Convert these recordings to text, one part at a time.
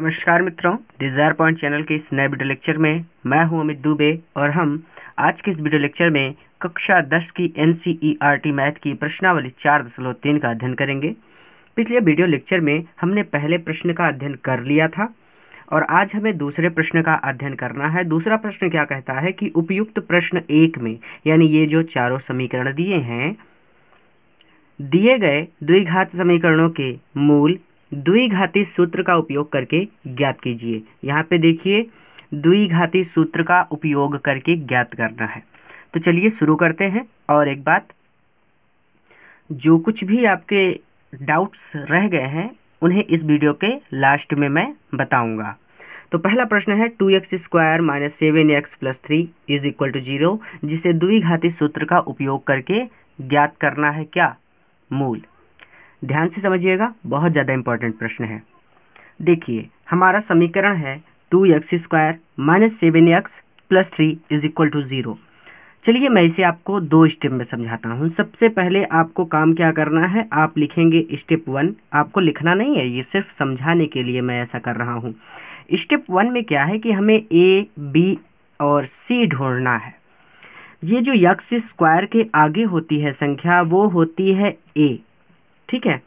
नमस्कार मित्रों desire point channel के इस नए वीडियो लेक्चर में मैं हूं अमित दुबे और हम आज के इस वीडियो लेक्चर में कक्षा 10 की एन e मैथ की प्रश्नावली चार दशमलव तीन का अध्ययन करेंगे पिछले वीडियो लेक्चर में हमने पहले प्रश्न का अध्ययन कर लिया था और आज हमें दूसरे प्रश्न का अध्ययन करना है दूसरा प्रश्न क्या कहता है कि उपयुक्त प्रश्न एक में यानी ये जो चारों समीकरण दिए हैं दिए गए द्विघात समीकरणों के मूल द्विघाती सूत्र का उपयोग करके ज्ञात कीजिए यहाँ पे देखिए द्विघाती सूत्र का उपयोग करके ज्ञात करना है तो चलिए शुरू करते हैं और एक बात जो कुछ भी आपके डाउट्स रह गए हैं उन्हें इस वीडियो के लास्ट में मैं बताऊँगा तो पहला प्रश्न है two x square minus seven x plus three is equal to zero जिसे द्विघाती सूत्र का उपयोग करके ज्ञात करना है क्या मूल ध्यान से समझिएगा बहुत ज़्यादा इंपॉर्टेंट प्रश्न है देखिए हमारा समीकरण है two x square minus seven x plus three is equal to zero चलिए मैं इसे आपको दो स्टेप में समझाता हूँ सबसे पहले आपको काम क्या करना है आप लिखेंगे स्टेप वन आपको लिखना नहीं है ये सिर्फ समझाने के लिए मैं ऐसा कर रहा हूँ स्टेप वन में क्या है कि हमें ए बी और सी ढूंढना है ये जो यक्स स्क्वायर के आगे होती है संख्या वो होती है ए ठीक है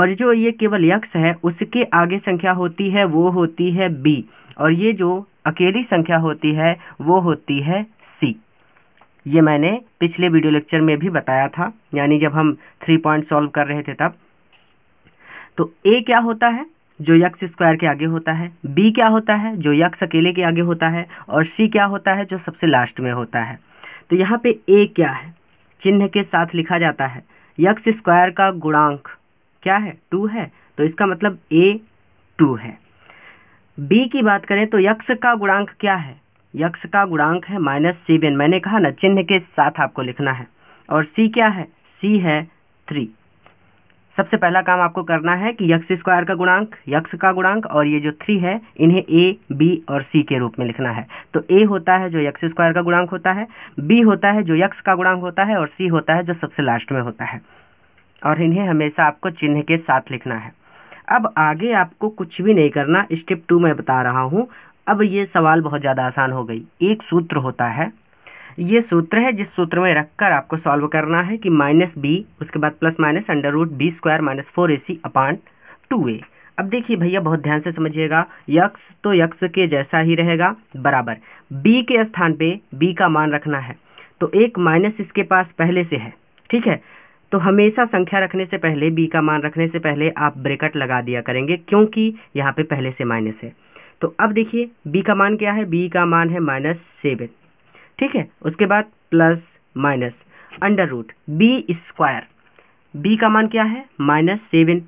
और जो ये केवल यक्ष है उसके आगे संख्या होती है वो होती है बी और ये जो अकेली संख्या होती है वो होती है सी ये मैंने पिछले वीडियो लेक्चर में भी बताया था यानी जब हम थ्री पॉइंट सॉल्व कर रहे थे तब तो ए क्या होता है जो यक्स स्क्वायर के आगे होता है बी क्या होता है जो यक्स अकेले के आगे होता है और सी क्या होता है जो सबसे लास्ट में होता है तो यहाँ पे ए क्या है चिन्ह के साथ लिखा जाता है यक्स स्क्वायर का गुणांक क्या है टू है तो इसका मतलब ए टू है बी की बात करें तो यक्स का गुणांक क्या है यक्स का गुणांक है माइनस सी बेन मैंने कहा ना चिन्ह के साथ आपको लिखना है और सी क्या है सी है थ्री सबसे पहला काम आपको करना है कि यक्स स्क्वायर का गुणांक यक्स का गुणांक और ये जो थ्री है इन्हें ए बी और सी के रूप में लिखना है तो ए होता है जो यक्स स्क्वायर का गुणांक होता है बी होता है जो यक्स का गुणांक होता है और सी होता है जो सबसे लास्ट में होता है और इन्हें हमेशा आपको चिन्ह के साथ लिखना है अब आगे आपको कुछ भी नहीं करना स्टेप टू मैं बता रहा हूँ अब ये सवाल बहुत ज़्यादा आसान हो गई एक सूत्र होता है ये सूत्र है जिस सूत्र में रखकर आपको सॉल्व करना है कि माइनस बी उसके बाद plus minus under root b square minus four a c upon two a अब देखिए भैया बहुत ध्यान से समझिएगा यक्स तो यक्स के जैसा ही रहेगा बराबर बी के स्थान पे बी का मान रखना है तो एक माइनस इसके पास पहले से है ठीक है तो हमेशा संख्या रखने से पहले बी का मान रखने से पहले आप ब्रेकट लगा दिया करेंगे क्योंकि यहाँ पे पहले से माइनस है तो अब देखिए बी का मान क्या है बी का मान है माइनस सेवन ठीक है उसके बाद plus minus under root b square b का मान क्या है माइनस सेवन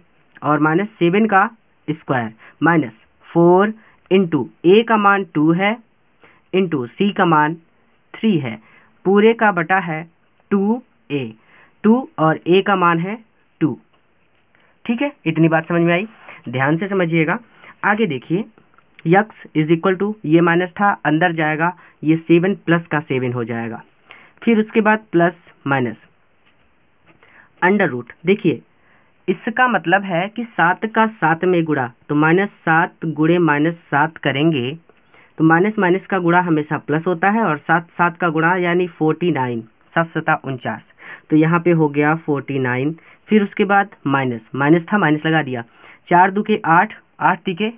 और माइनस सेवन का square minus four into a का मान टू है इंटू सी का मान थ्री है पूरे का बटा है टू ए टू और ए का मान है टू ठीक है इतनी बात समझ में आई ध्यान से समझिएगा आगे देखिए यक्स इज इक्वल टू ये माइनस था अंदर जाएगा ये सेवन प्लस का सेवन हो जाएगा फिर उसके बाद प्लस माइनस अंडर रूट देखिए इसका मतलब है कि सात का सात में गुड़ा तो माइनस सात गुड़े माइनस सात करेंगे तो माइनस माइनस का गुड़ा हमेशा प्लस होता है और सात सात का गुड़ा यानी फोर्टी नाइन सात सता उनचास तो यहाँ पे हो गया फोर्टी नाइन फिर उसके बाद माइनस माइनस था माइनस लगा दिया चार दू के आठ आठ दी के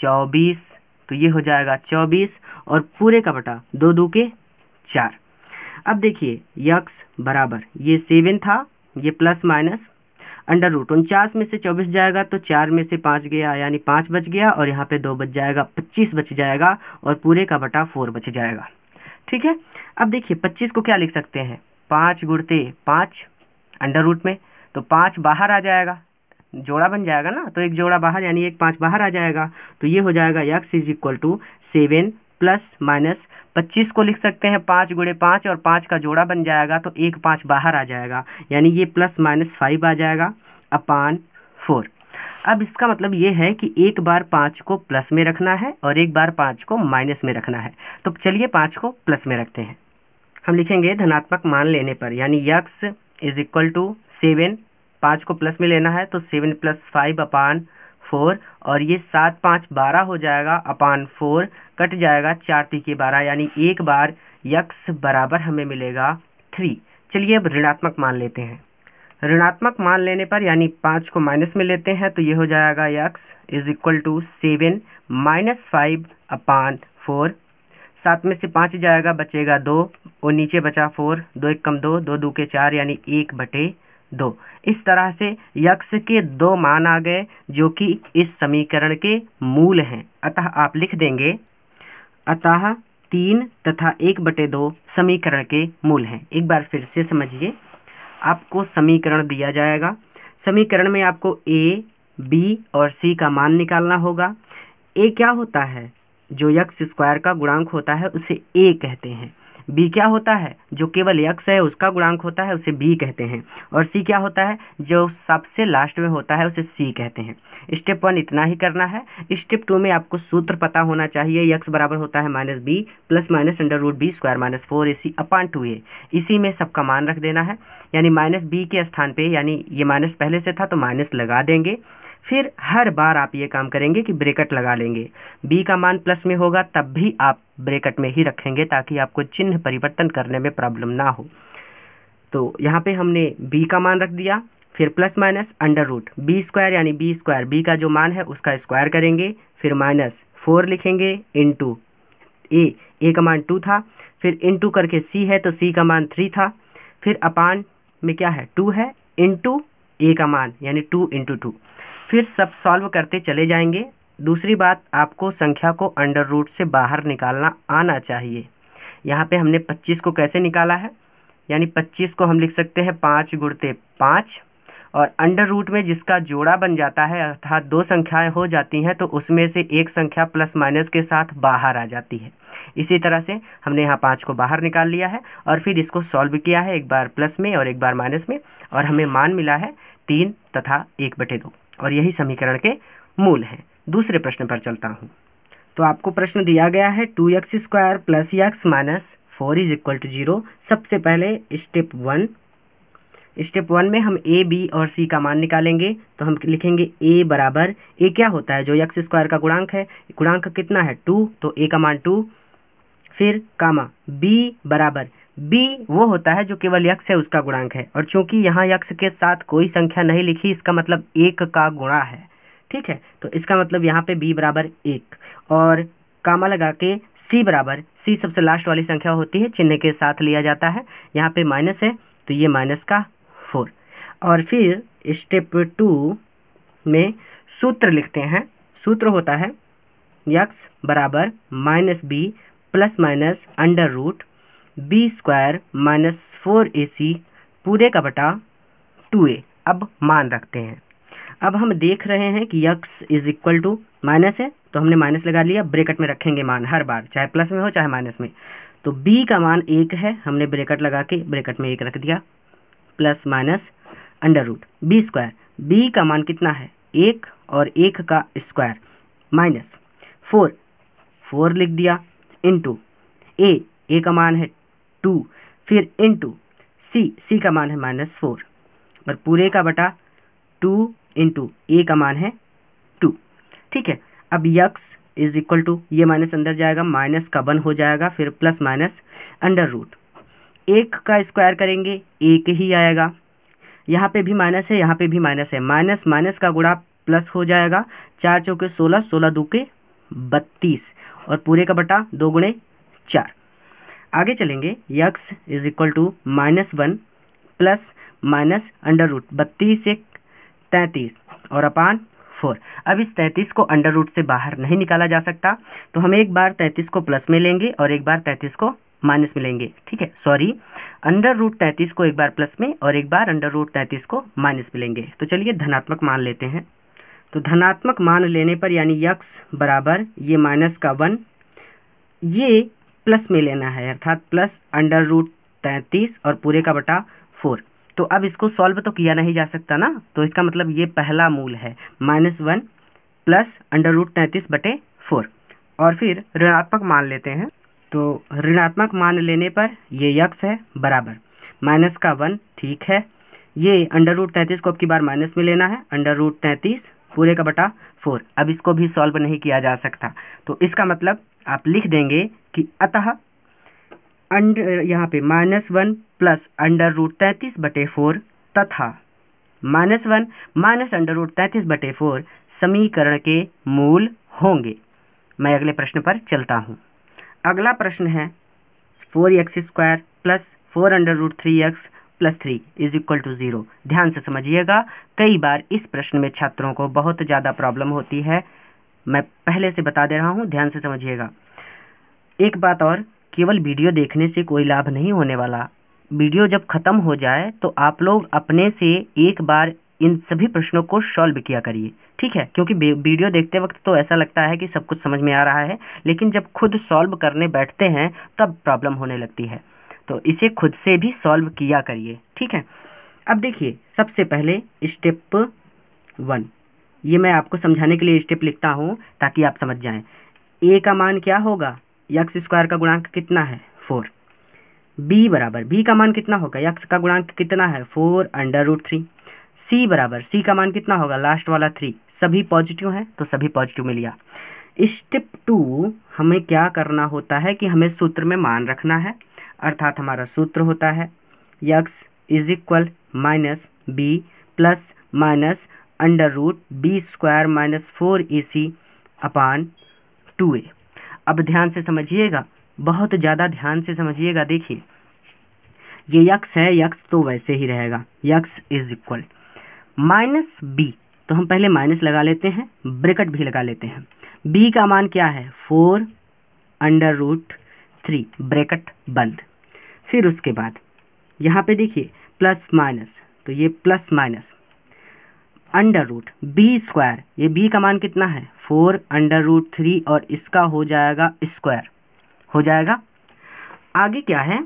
चौबीस तो ये हो जाएगा चौबीस और पूरे का बटा दो दो के चार अब देखिए यक्स बराबर ये सेवन था ये प्लस माइनस अंडर रूट उनचास में से चौबीस जाएगा तो चार में से पाँच गया यानी पाँच बच गया और यहाँ पे दो बच जाएगा पच्चीस बच जाएगा और पूरे का बटा फोर बच जाएगा ठीक है अब देखिए पच्चीस को क्या लिख सकते हैं पाँच गुड़ते पाँच अंडर रूट में तो पाँच बाहर आ जाएगा जोड़ा बन जाएगा ना तो एक जोड़ा बाहर यानी एक पाँच बाहर आ जाएगा तो ये हो जाएगा x is equal to seven plus minus पच्चीस को लिख सकते हैं पाँच गुड़े पाँच और पाँच का जोड़ा बन जाएगा तो एक पाँच बाहर आ जाएगा यानी ये प्लस माइनस फाइव आ जाएगा अपान फोर अब इसका मतलब ये है कि एक बार पाँच को प्लस में रखना है और एक बार पाँच को माइनस में रखना है तो चलिए पाँच को प्लस में रखते हैं हम लिखेंगे धनात्मक मान लेने पर यानी x is equal to seven पाँच को प्लस में लेना है तो seven plus five upon four और ये सात पाँच बारह हो जाएगा अपान फोर कट जाएगा चार तीखे बारह यानी एक बार यक्स बराबर हमें मिलेगा थ्री चलिए अब ऋणात्मक मान लेते हैं ऋणात्मक मान लेने पर यानी पाँच को माइनस में लेते हैं तो ये हो जाएगा x is equal to seven minus five upon four सात में से पाँच जाएगा बचेगा दो और नीचे बचा फोर दो एक कम दो दो दो के चार यानी एक बटे दो इस तरह से यक्ष के दो मान आ गए जो कि इस समीकरण के मूल हैं अतः आप लिख देंगे अतः तीन तथा एक बटे दो समीकरण के मूल हैं एक बार फिर से समझिए आपको समीकरण दिया जाएगा समीकरण में आपको ए बी और सी का मान निकालना होगा ए क्या होता है जो यक्स स्क्वायर का गुणांक होता है उसे ए कहते हैं बी क्या होता है जो केवल यक्स है उसका गुणांक होता है उसे बी कहते हैं और सी क्या होता है जो सबसे लास्ट में होता है उसे सी कहते हैं स्टेप वन इतना ही करना है स्टेप टू में आपको सूत्र पता होना चाहिए यक्स बराबर होता है minus b plus minus under root b square minus four a c upon two a इसी में सबका मान रख देना है यानी माइनस बी के स्थान पर यानी ये माइनस पहले से था तो माइनस लगा देंगे फिर हर बार आप ये काम करेंगे कि ब्रेकट लगा लेंगे b का मान प्लस में होगा तब भी आप ब्रेकट में ही रखेंगे ताकि आपको चिन्ह परिवर्तन करने में प्रॉब्लम ना हो तो यहाँ पे हमने b का मान रख दिया फिर plus minus under root b square यानी बी स्क्वायर बी का जो मान है उसका स्क्वायर करेंगे फिर माइनस फोर लिखेंगे टू ए ए का मान टू था फिर टू करके सी है तो सी का मान थ्री था फिर अपान में क्या है टू है टू ए का मान यानी टू इंटू टू फिर सब सॉल्व करते चले जाएंगे दूसरी बात आपको संख्या को अंडर रूट से बाहर निकालना आना चाहिए यहाँ पे हमने 25 को कैसे निकाला है यानी 25 को हम लिख सकते हैं पाँच गुड़ते पाँच और अंडर रूट में जिसका जोड़ा बन जाता है अर्थात दो संख्याएं हो जाती हैं तो उसमें से एक संख्या प्लस माइनस के साथ बाहर आ जाती है इसी तरह से हमने यहाँ पाँच को बाहर निकाल लिया है और फिर इसको सॉल्व किया है एक बार प्लस में और एक बार माइनस में और हमें मान मिला है तीन तथा एक बटे दो और यही समीकरण के मूल हैं दूसरे प्रश्न पर चलता हूँ तो आपको प्रश्न दिया गया है two x square plus x minus four is equal to zero सबसे पहले स्टेप वन स्टेप वन में हम ए बी और सी का मान निकालेंगे तो हम लिखेंगे ए बराबर ए क्या होता है जो यक्स स्क्वायर का गुणांक है गुणांक कितना है टू तो ए का मान टू फिर कामा बी बराबर बी वो होता है जो केवल यक्स है उसका गुणांक है और चूंकि यहाँ यक्स के साथ कोई संख्या नहीं लिखी इसका मतलब एक का गुणा है ठीक है तो इसका मतलब यहाँ पे बी बराबर एक और कामा लगा के सी बराबर सी सबसे लास्ट वाली संख्या होती है चिन्ह के साथ लिया जाता है यहाँ पे माइनस है तो ये माइनस का और फिर स्टेप टू में सूत्र लिखते हैं सूत्र होता है यक्स बराबर minus b plus minus under root b square minus four a c पूरे का बटा टू ए अब मान रखते हैं अब हम देख रहे हैं कि x is equal to minus है तो हमने माइनस लगा लिया ब्रेकेट में रखेंगे मान हर बार चाहे प्लस में हो चाहे माइनस में तो बी का मान एक है हमने ब्रेकेट लगा के ब्रेकेट में एक रख दिया plus minus under root b square b का मान कितना है एक और एक का स्क्वायर माइनस फोर फोर लिख दिया इंटू ए ए का मान है टू फिर इंटू सी सी का मान है माइनस फोर और पूरे का बटा टू इंटू ए का मान है टू ठीक है अब यक्स इज इक्वल टू ये माइनस अंदर जाएगा माइनस का वन हो जाएगा फिर प्लस माइनस अंडर रूट एक का स्क्वायर करेंगे एक ही आएगा यहाँ पे भी माइनस है यहाँ पे भी माइनस है माइनस माइनस का गुणा प्लस हो जाएगा चार चौके सोलह सोलह दो के बत्तीस और पूरे का बटा दो गुणे चार आगे चलेंगे x is equal to minus one plus minus under root बत्तीस एक तैंतीस और अपान फोर अब इस तैंतीस को अंडर रूट से बाहर नहीं निकाला जा सकता तो हम एक बार तैंतीस को प्लस में लेंगे और एक बार तैंतीस को माइनस में लेंगे ठीक है सॉरी अंडर रूट तैंतीस को एक बार प्लस में और एक बार अंडर रूट तैंतीस को माइनस में लेंगे तो चलिए धनात्मक मान लेते हैं तो धनात्मक मान लेने पर यानी यक्स बराबर ये माइनस का वन ये प्लस में लेना है अर्थात प्लस अंडर रूट तैंतीस और पूरे का बटा फोर तो अब इसको सॉल्व तो किया नहीं जा सकता ना तो इसका मतलब ये पहला मूल है minus one plus under root तैंतीस बटे फोर और फिर ऋणात्मक मान लेते हैं तो ऋणात्मक मान लेने पर ये यक्स है बराबर माइनस का वन ठीक है ये अंडर रूट तैंतीस को अब की बार माइनस में लेना है अंडर रूट तैंतीस पूरे का बटा फोर अब इसको भी सॉल्व नहीं किया जा सकता तो इसका मतलब आप लिख देंगे कि अतः अंडर यहाँ पे minus one plus under root तैंतीस बटे फोर तथा minus one minus under root तैंतीस बटे फोर समीकरण के मूल होंगे मैं अगले प्रश्न पर चलता हूँ अगला प्रश्न है four x square plus four under root three x plus three is equal to zero ध्यान से समझिएगा कई बार इस प्रश्न में छात्रों को बहुत ज़्यादा प्रॉब्लम होती है मैं पहले से बता दे रहा हूँ ध्यान से समझिएगा एक बात और केवल वीडियो देखने से कोई लाभ नहीं होने वाला वीडियो जब ख़त्म हो जाए तो आप लोग अपने से एक बार इन सभी प्रश्नों को सॉल्व किया करिए ठीक है क्योंकि वीडियो देखते वक्त तो ऐसा लगता है कि सब कुछ समझ में आ रहा है लेकिन जब खुद सॉल्व करने बैठते हैं तब प्रॉब्लम होने लगती है तो इसे खुद से भी सॉल्व किया करिए ठीक है अब देखिए सबसे पहले स्टेप वन ये मैं आपको समझाने के लिए स्टेप लिखता हूँ ताकि आप समझ जाएँ ए का मान क्या होगा यक्स स्क्वायर का गुणांक कितना है फोर बी बराबर बी का मान कितना होगा यक्स का गुणांक कितना है four under root three C बराबर सी का मान कितना होगा लास्ट वाला थ्री सभी पॉजिटिव हैं तो सभी पॉजिटिव में लिया स्टेप टू हमें क्या करना होता है कि हमें सूत्र में मान रखना है अर्थात हमारा सूत्र होता है x is equal minus b plus minus under root b square minus four a c upon two a अब ध्यान से समझिएगा बहुत ज़्यादा ध्यान से समझिएगा देखिए ये यक्स है यक्स तो वैसे ही रहेगा x is equal minus b तो हम पहले माइनस लगा लेते हैं ब्रेकट भी लगा लेते हैं बी का मान क्या है four under root three bracket बंद फिर उसके बाद यहाँ पे देखिए प्लस माइनस तो ये plus minus under root b square ये बी का मान कितना है फोर अंडर रूट थ्री और इसका हो जाएगा स्क्वायर हो जाएगा आगे क्या है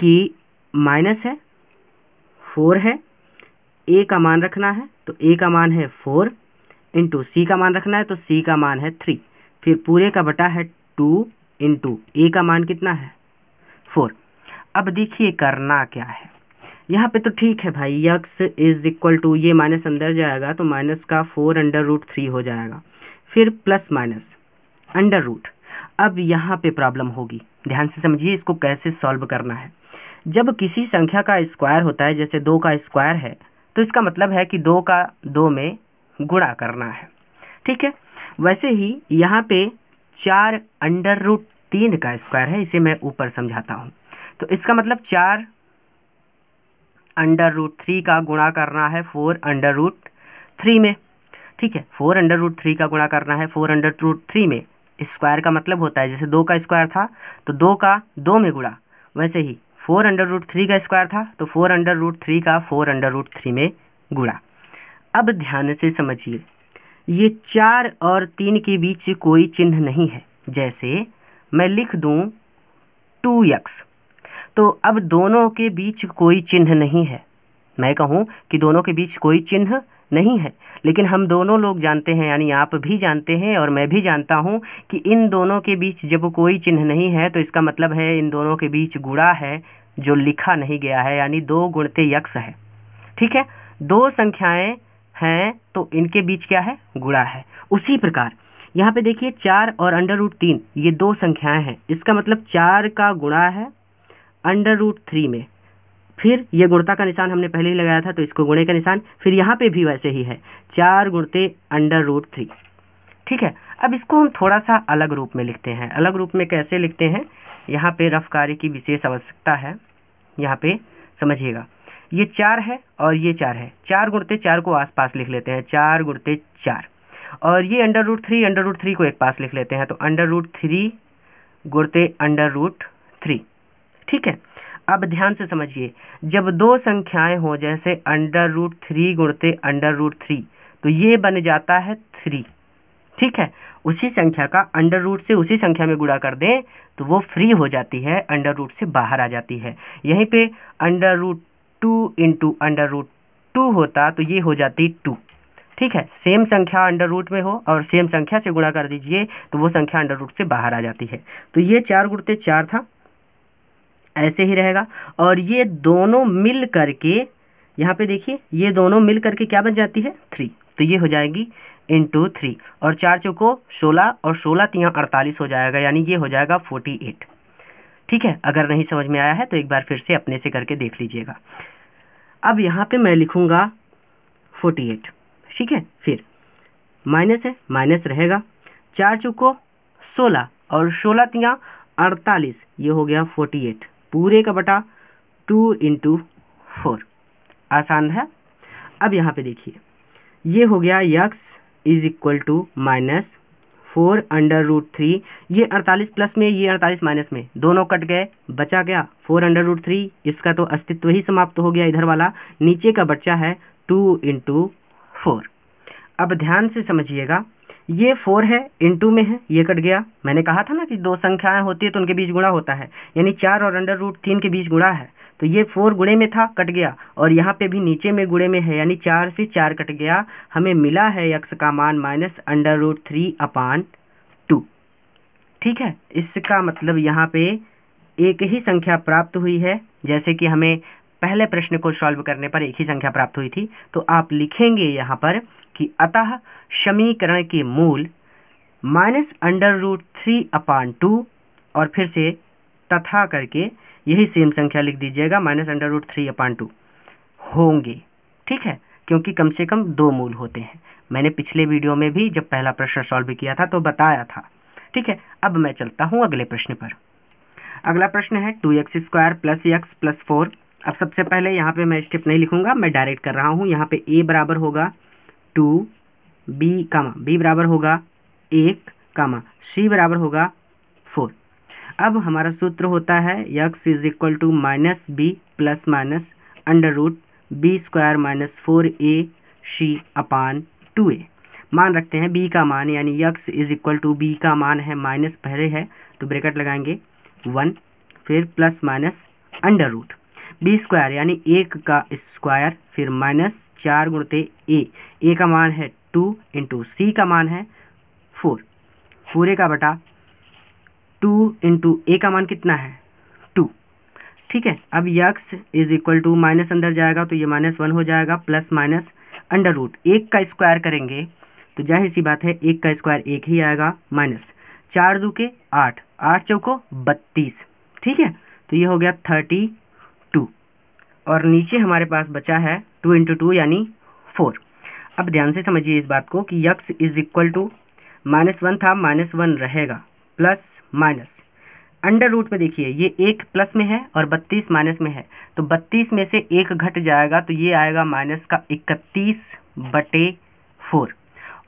कि माइनस है फोर है ए का मान रखना है तो ए का मान है फोर इंटू सी का मान रखना है तो सी का मान है थ्री फिर पूरे का बटा है टू इंटू ए का मान कितना है फोर अब देखिए करना क्या है यहाँ पे तो ठीक है भाई यक्स इज़ इक्वल टू ये माइनस अंदर जाएगा तो माइनस का फोर अंडर रूट थ्री हो जाएगा फिर प्लस माइनस अंडर रूट अब यहाँ पे प्रॉब्लम होगी ध्यान से समझिए इसको कैसे सॉल्व करना है जब किसी संख्या का स्क्वायर होता है जैसे दो का स्क्वायर है तो इसका मतलब है कि दो का दो में गुणा करना है ठीक है वैसे ही यहाँ पे चार अंडर रूट तीन का स्क्वायर है इसे मैं ऊपर समझाता हूँ तो इसका मतलब चार अंडर रूट थ्री का गुणा करना है फोर अंडर रूट थ्री में ठीक है फोर अंडर रूट थ्री का गुणा करना है फोर अंडर रूट थ्री में स्क्वायर का मतलब होता है जैसे दो का स्क्वायर था तो दो का दो में गुड़ा वैसे ही फोर अंडर रूट थ्री का स्क्वायर था तो फोर अंडर रूट थ्री का फोर अंडर रूट थ्री में गुड़ा अब ध्यान से समझिए ये चार और तीन के बीच कोई चिन्ह नहीं है जैसे मैं लिख दूँ टू यक्स तो अब दोनों के बीच कोई चिन्ह नहीं है मैं कहूँ कि दोनों के बीच कोई चिन्ह नहीं है लेकिन हम दोनों लोग जानते हैं यानी आप भी जानते हैं और मैं भी जानता हूँ कि इन दोनों के बीच जब कोई चिन्ह नहीं है तो इसका मतलब है इन दोनों के बीच गुड़ा है जो लिखा नहीं गया है यानी दो गुणते यक्ष है ठीक है दो संख्याएँ हैं तो इनके बीच क्या है गुड़ा है उसी प्रकार यहाँ पे देखिए चार और अंडर रूट तीन ये दो संख्याएँ हैं इसका मतलब चार का गुणा है अंडर रूट थ्री में फिर ये गुणता का निशान हमने पहले ही लगाया था तो इसको गुणे का निशान फिर यहाँ पे भी वैसे ही है चार गुणते अंडर रूट थ्री ठीक है अब इसको हम थोड़ा सा अलग रूप में लिखते हैं अलग रूप में कैसे लिखते हैं यहाँ पे रफ कार्य की विशेष आवश्यकता है यहाँ पे समझिएगा ये चार है और ये चार है चार गुणते चार को आसपास लिख लेते हैं चार गुणते चार और ये under root three under root three को एक पास लिख लेते हैं तो अंडर रूट थ्री गुणते अंडर रूट थ्री ठीक है अब ध्यान से समझिए जब दो संख्याएं हों जैसे अंडर रूट थ्री गुणते अंडर रूट थ्री तो ये बन जाता है थ्री ठीक है उसी संख्या का अंडर रूट से उसी संख्या में गुणा कर दें तो वो फ्री हो जाती है अंडर रूट से बाहर आ जाती है यहीं पे under root two into under root two होता तो ये हो जाती टू ठीक है सेम संख्या अंडर रूट में हो और सेम संख्या से गुणा कर दीजिए तो वो संख्या अंडर रूट से बाहर आ जाती है तो ये चार गुड़ते चार था ऐसे ही रहेगा और ये दोनों मिल करके यहाँ पे देखिए ये दोनों मिल करके क्या बन जाती है थ्री तो ये हो जाएगी इन टू थ्री और चार चौको सोलह और सोलह तीन तो अड़तालीस हो जाएगा यानी ये हो जाएगा फोर्टी एट ठीक है अगर नहीं समझ में आया है तो एक बार फिर से अपने से करके देख लीजिएगा अब यहाँ पे मैं लिखूँगा फोर्टी एट ठीक है फिर माइनस है माइनस रहेगा चार चौको सोलह और सोलह तिया तो अड़तालीस ये हो गया फोर्टी एट पूरे का बटा टू इंटू फोर आसान है अब यहाँ पे देखिए ये हो गया x is equal to minus four under root three ये अड़तालीस प्लस में ये अड़तालीस माइनस में दोनों कट गए बचा गया फोर अंडर रूट थ्री इसका तो अस्तित्व ही समाप्त हो गया इधर वाला नीचे का बच्चा है टू इंटू फोर अब ध्यान से समझिएगा ये फोर है टू में है ये कट गया मैंने कहा था ना कि दो संख्याएं होती है तो उनके बीच गुणा होता है यानी चार और अंडर रूट तीन के बीच गुणा है तो ये फोर गुणे में था कट गया और यहाँ पे भी नीचे में गुणे में है यानी चार से चार कट गया हमें मिला है यक्स का मान minus under root three upon two ठीक है इसका मतलब यहाँ पे एक ही संख्या प्राप्त हुई है जैसे कि हमें पहले प्रश्न को सॉल्व करने पर एक ही संख्या प्राप्त हुई थी तो आप लिखेंगे यहाँ पर कि अतः समीकरण के मूल minus under root three upon two और फिर से तथा करके यही सेम संख्या लिख दीजिएगा minus under root three upon two होंगे ठीक है क्योंकि कम से कम दो मूल होते हैं मैंने पिछले वीडियो में भी जब पहला प्रश्न सॉल्व किया था तो बताया था ठीक है अब मैं चलता हूँ अगले प्रश्न पर अगला प्रश्न है two x square plus x plus four अब सबसे पहले यहाँ पे मैं स्टेप नहीं लिखूँगा मैं डायरेक्ट कर रहा हूँ यहाँ पे ए बराबर होगा टू बी कामा बी बराबर होगा एक कामा सी बराबर होगा फोर अब हमारा सूत्र होता है x is equal to minus b plus minus under root b square minus four a c upon two a मान रखते हैं बी का मान यानी x is equal to b का मान है माइनस पहले है तो ब्रेकेट लगाएंगे वन फिर plus minus under root d square यानी एक का स्क्वायर फिर माइनस चार गुणते ए ए का मान है टू इंटू सी का मान है फोर फोर ए का बटा टू इंटू ए का मान कितना है टू ठीक है अब x is equal to minus अंदर जाएगा तो ये माइनस वन हो जाएगा प्लस माइनस अंडर रूट एक का स्क्वायर करेंगे तो जाहिर सी बात है एक का स्क्वायर एक ही आएगा माइनस चार दू के आठ आठ चौको बत्तीस ठीक है तो ये हो गया थर्टी टू और नीचे हमारे पास बचा है टू इंटू टू यानी फोर अब ध्यान से समझिए इस बात को कि x is equal to minus one था माइनस वन रहेगा प्लस माइनस अंडर रूट में देखिए ये एक प्लस में है और बत्तीस माइनस में है तो बत्तीस में से एक घट जाएगा तो ये आएगा माइनस का इकतीस बटे फोर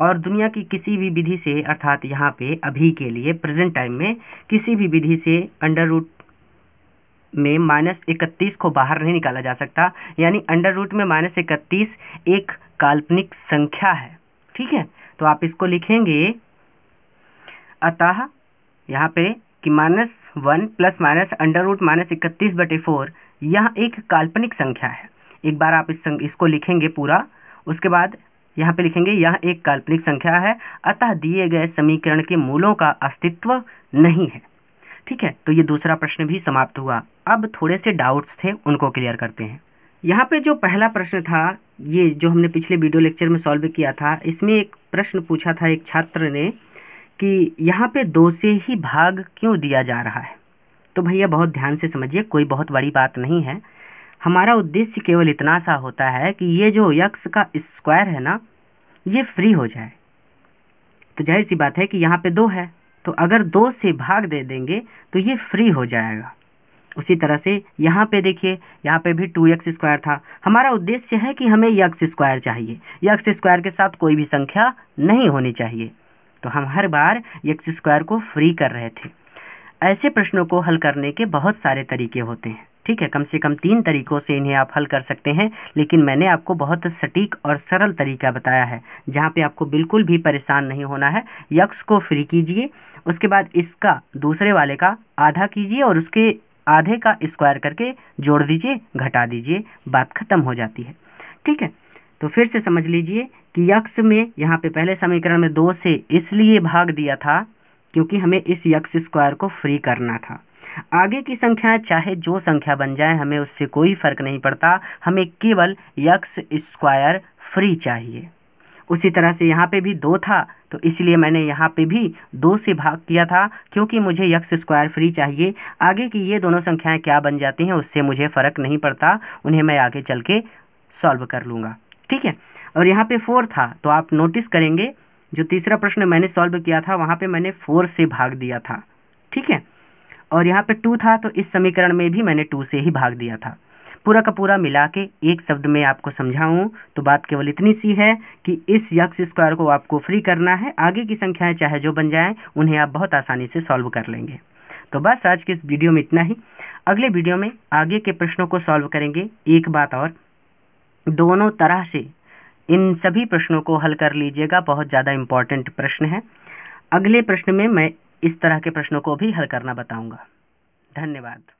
और दुनिया की किसी भी विधि से अर्थात यहाँ पे अभी के लिए प्रेजेंट टाइम में किसी भी विधि से अंडर रूट में माइनस इकतीस को बाहर नहीं निकाला जा सकता यानी अंडर रूट में माइनस इकतीस एक काल्पनिक संख्या है ठीक है तो आप इसको लिखेंगे अतः यहाँ पे कि minus one plus minus under root minus इकतीस बटे फोर यह एक काल्पनिक संख्या है एक बार आप इस संग, इसको लिखेंगे पूरा उसके बाद यहाँ पे लिखेंगे यह एक काल्पनिक संख्या है अतः दिए गए समीकरण के मूलों का अस्तित्व नहीं है ठीक है तो ये दूसरा प्रश्न भी समाप्त हुआ अब थोड़े से डाउट्स थे उनको क्लियर करते हैं यहाँ पे जो पहला प्रश्न था ये जो हमने पिछले वीडियो लेक्चर में सॉल्व किया था इसमें एक प्रश्न पूछा था एक छात्र ने कि यहाँ पे दो से ही भाग क्यों दिया जा रहा है तो भैया बहुत ध्यान से समझिए कोई बहुत बड़ी बात नहीं है हमारा उद्देश्य केवल इतना सा होता है कि ये जो यक्स का स्क्वायर है ना ये फ्री हो जाए तो जाहिर सी बात है कि यहाँ पे दो है तो अगर दो से भाग दे देंगे तो ये फ्री हो जाएगा उसी तरह से यहाँ पे देखिए यहाँ पे भी टू एक्स स्क्वायर था हमारा उद्देश्य है कि हमें यक्स स्क्वायर चाहिए यक्स स्क्वायर के साथ कोई भी संख्या नहीं होनी चाहिए तो हम हर बार यक्स स्क्वायर को फ्री कर रहे थे ऐसे प्रश्नों को हल करने के बहुत सारे तरीके होते हैं ठीक है कम से कम तीन तरीक़ों से इन्हें आप हल कर सकते हैं लेकिन मैंने आपको बहुत सटीक और सरल तरीका बताया है जहाँ पे आपको बिल्कुल भी परेशान नहीं होना है यक्स को फ्री कीजिए उसके बाद इसका दूसरे वाले का आधा कीजिए और उसके आधे का स्क्वायर करके जोड़ दीजिए घटा दीजिए बात ख़त्म हो जाती है ठीक है तो फिर से समझ लीजिए कि यक्स में यहाँ पे पहले समीकरण में दो से इसलिए भाग दिया था क्योंकि हमें इस यक्स स्क्वायर को फ्री करना था आगे की संख्याएं चाहे जो संख्या बन जाए हमें उससे कोई फ़र्क नहीं पड़ता हमें केवल यक्स स्क्वायर फ्री चाहिए उसी तरह से यहाँ पे भी दो था तो इसलिए मैंने यहाँ पे भी दो से भाग किया था क्योंकि मुझे यक्स स्क्वायर फ्री चाहिए आगे की ये दोनों संख्याएं क्या बन जाती हैं उससे मुझे फ़र्क नहीं पड़ता उन्हें मैं आगे चल के सॉल्व कर लूँगा ठीक है और यहाँ पे फोर था तो आप नोटिस करेंगे जो तीसरा प्रश्न मैंने सॉल्व किया था वहाँ पे मैंने फोर से भाग दिया था ठीक है और यहाँ पे टू था तो इस समीकरण में भी मैंने टू से ही भाग दिया था पूरा का पूरा मिला के एक शब्द में आपको समझाऊँ तो बात केवल इतनी सी है कि इस यक्स स्क्वायर को आपको फ्री करना है आगे की संख्याएँ चाहे जो बन जाएँ उन्हें आप बहुत आसानी से सॉल्व कर लेंगे तो बस आज के इस वीडियो में इतना ही अगले वीडियो में आगे के प्रश्नों को सॉल्व करेंगे एक बात और दोनों तरह से इन सभी प्रश्नों को हल कर लीजिएगा बहुत ज़्यादा इम्पॉर्टेंट प्रश्न है अगले प्रश्न में मैं इस तरह के प्रश्नों को भी हल करना बताऊँगा धन्यवाद